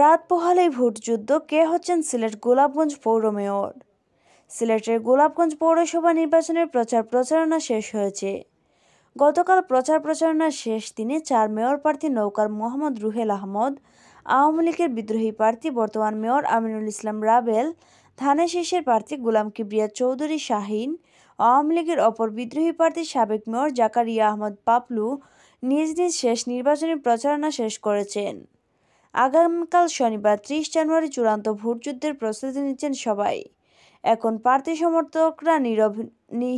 রাত পোহালেই ভোটযুদ্ধ কে হচ্ছেন সিলেট গোলাপগঞ্জ পৌর মেয়র সিলেটের গোলাপগঞ্জ পৌরসভা নির্বাচনের প্রচার প্রচারণা শেষ হয়েছে গতকাল প্রচার প্রচারণার শেষ দিনে চার মেয়র প্রার্থী নৌকার মোহাম্মদ রুহেল আহমদ আওয়ামী লীগের বিদ্রোহী প্রার্থী বর্তমান মেয়র আমিনুল ইসলাম রাবেল থানা শীর্ষের প্রার্থী গোলাম কিবরিয়া চৌধুরী শাহিন আওয়ামী লীগের অপর বিদ্রোহী প্রার্থী সাবেক মেয়র জাকারিয়া আহমদ পাপলু নিজ নিজ শেষ নির্বাচনী প্রচারণা শেষ করেছেন আগামীকাল শনিবার ত্রিশ জানুয়ারি চূড়ান্ত ভোটযুদ্ধের প্রস্তুতি নিচ্ছেন সবাই এখন প্রার্থী সমর্থকরা নীরব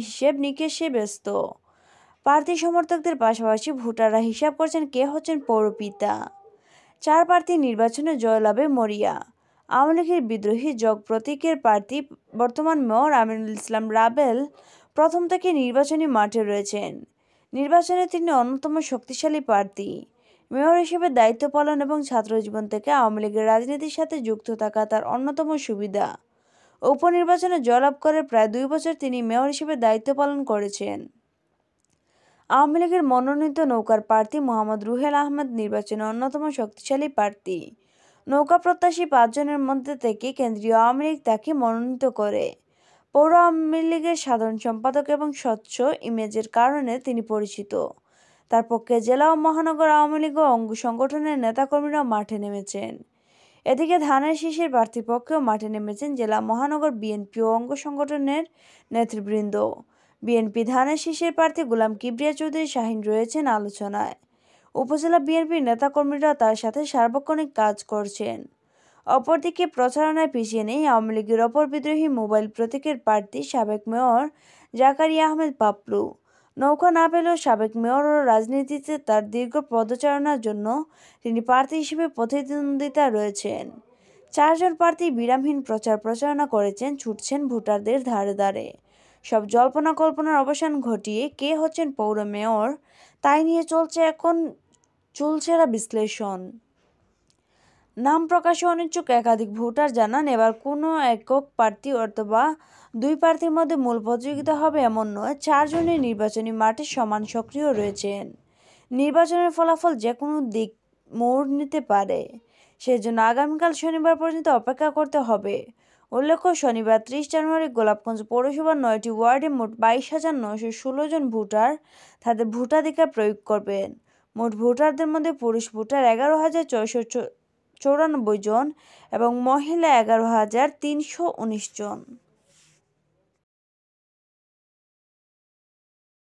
হিসেব নিকেশে ব্যস্ত প্রার্থী সমর্থকদের পাশাপাশি ভোটাররা হিসাব করছেন কে হচ্ছেন পৌরপিতা চার প্রার্থী নির্বাচনে জয়লাভে মরিয়া আওয়ামী লীগের বিদ্রোহী জগ প্রতীকের প্রার্থী বর্তমান মেয়র আমিনুল ইসলাম রাবেল প্রথম থেকে নির্বাচনী মাঠে রয়েছেন নির্বাচনে তিনি অন্যতম শক্তিশালী প্রার্থী মেয়র হিসেবে দায়িত্ব পালন এবং ছাত্রজীবন থেকে আওয়ামী লীগের রাজনীতির সাথে যুক্ত থাকা তার অন্যতম সুবিধা উপনির্বাচনে জয়লাভ করে প্রায় দুই বছর তিনি মেয়র হিসেবে দায়িত্ব পালন করেছেন আওয়ামী লীগের মনোনীত নৌকার প্রার্থী মোহাম্মদ রুহেল আহমেদ নির্বাচনে অন্যতম শক্তিশালী প্রার্থী নৌকা প্রত্যাশী পাঁচজনের মধ্যে থেকে কেন্দ্রীয় আওয়ামী লীগ তাকে মনোনীত করে পৌর আওয়ামী লীগের সাধারণ সম্পাদক এবং স্বচ্ছ ইমেজের কারণে তিনি পরিচিত তার পক্ষে জেলা ও মহানগর আওয়ামী লীগ ও অঙ্গ সংগঠনের নেতাকর্মীরাও মাঠে নেমেছেন এদিকে ধানের শীষের প্রার্থী পক্ষেও মাঠে নেমেছেন জেলা মহানগর বিএনপি ও অঙ্গ সংগঠনের নেতৃবৃন্দ বিএনপি ধানের শীষের প্রার্থী গোলাম কিবরিয়া চৌধুরী শাহিন রয়েছেন আলোচনায় উপজেলা বিএনপির নেতাকর্মীরা তার সাথে সার্বক্ষণিক কাজ করছেন অপরদিকে প্রচারণায় পিছিয়ে নেই আওয়ামী লীগের অপর বিদ্রোহী মোবাইল প্রতীকের প্রার্থী সাবেক মেয়র জাকারিয়া আহমেদ পাপলু নৌকা না পেলেও সাবেক মেয়র ও রাজনীতিতে তার দীর্ঘ পদচারণার জন্য তিনি প্রার্থী হিসেবে প্রতিদ্বন্দ্বিতা রয়েছেন চারজন প্রার্থী বিরামহীন প্রচার প্রচারণা করেছেন ছুটছেন ভোটারদের ধারে ধারে সব জল্পনা কল্পনার অবসান ঘটিয়ে কে হচ্ছেন পৌর মেয়র তাই নিয়ে চলছে এখন চুলছেরা বিশ্লেষণ নাম প্রকাশে অনিচ্ছুক একাধিক ভোটার জানান এবার কোনো একক প্রার্থী অথবা দুই প্রার্থীর মধ্যে মূল প্রতিযোগিতা হবে এমন নয় চারজনের নির্বাচনী মাঠে সমান সক্রিয় রয়েছেন নির্বাচনের ফলাফল যে কোনো দিক মোড় নিতে পারে সেজন্য আগামীকাল শনিবার পর্যন্ত অপেক্ষা করতে হবে উল্লেখ্য শনিবার ত্রিশ জানুয়ারি গোলাপগঞ্জ পৌরসভার নয়টি ওয়ার্ডে মোট বাইশ হাজার নয়শো ষোলো জন ভোটার তাদের ভোটাধিকার প্রয়োগ করবেন মোট ভোটারদের মধ্যে পুরুষ ভোটার এগারো হাজার ছয়শো চৌরানব্বই জন এবং মহিলা এগারো হাজার তিনশো উনিশ জন